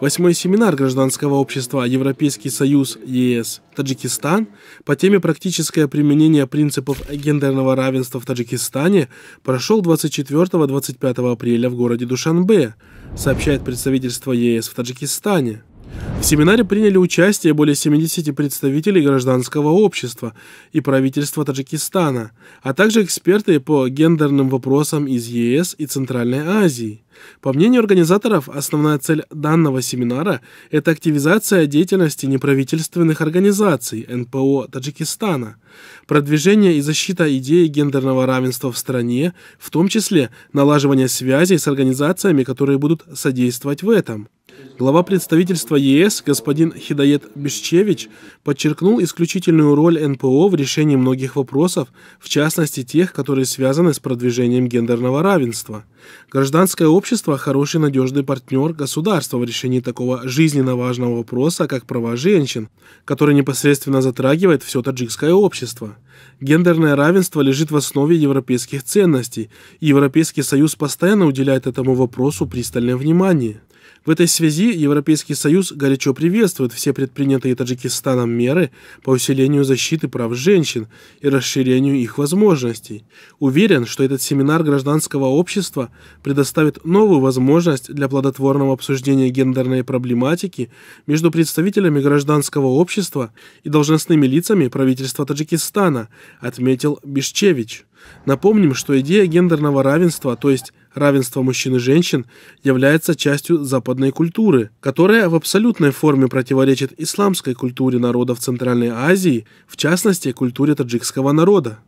Восьмой семинар гражданского общества «Европейский союз ЕС Таджикистан» по теме «Практическое применение принципов гендерного равенства в Таджикистане» прошел 24-25 апреля в городе Душанбе, сообщает представительство ЕС в Таджикистане. В семинаре приняли участие более 70 представителей гражданского общества и правительства Таджикистана, а также эксперты по гендерным вопросам из ЕС и Центральной Азии. По мнению организаторов, основная цель данного семинара – это активизация деятельности неправительственных организаций НПО Таджикистана, продвижение и защита идеи гендерного равенства в стране, в том числе налаживание связей с организациями, которые будут содействовать в этом. Глава представительства ЕС господин Хидает Бишчевич подчеркнул исключительную роль НПО в решении многих вопросов, в частности тех, которые связаны с продвижением гендерного равенства. Гражданское общество – хороший надежный партнер государства в решении такого жизненно важного вопроса, как права женщин, который непосредственно затрагивает все таджикское общество. Гендерное равенство лежит в основе европейских ценностей, и Европейский Союз постоянно уделяет этому вопросу пристальное внимание. В этой связи Европейский Союз горячо приветствует все предпринятые Таджикистаном меры по усилению защиты прав женщин и расширению их возможностей. Уверен, что этот семинар гражданского общества предоставит новую возможность для плодотворного обсуждения гендерной проблематики между представителями гражданского общества и должностными лицами правительства Таджикистана, отметил Бишчевич. Напомним, что идея гендерного равенства, то есть равенство мужчин и женщин является частью западной культуры, которая в абсолютной форме противоречит исламской культуре народов Центральной Азии, в частности, культуре таджикского народа.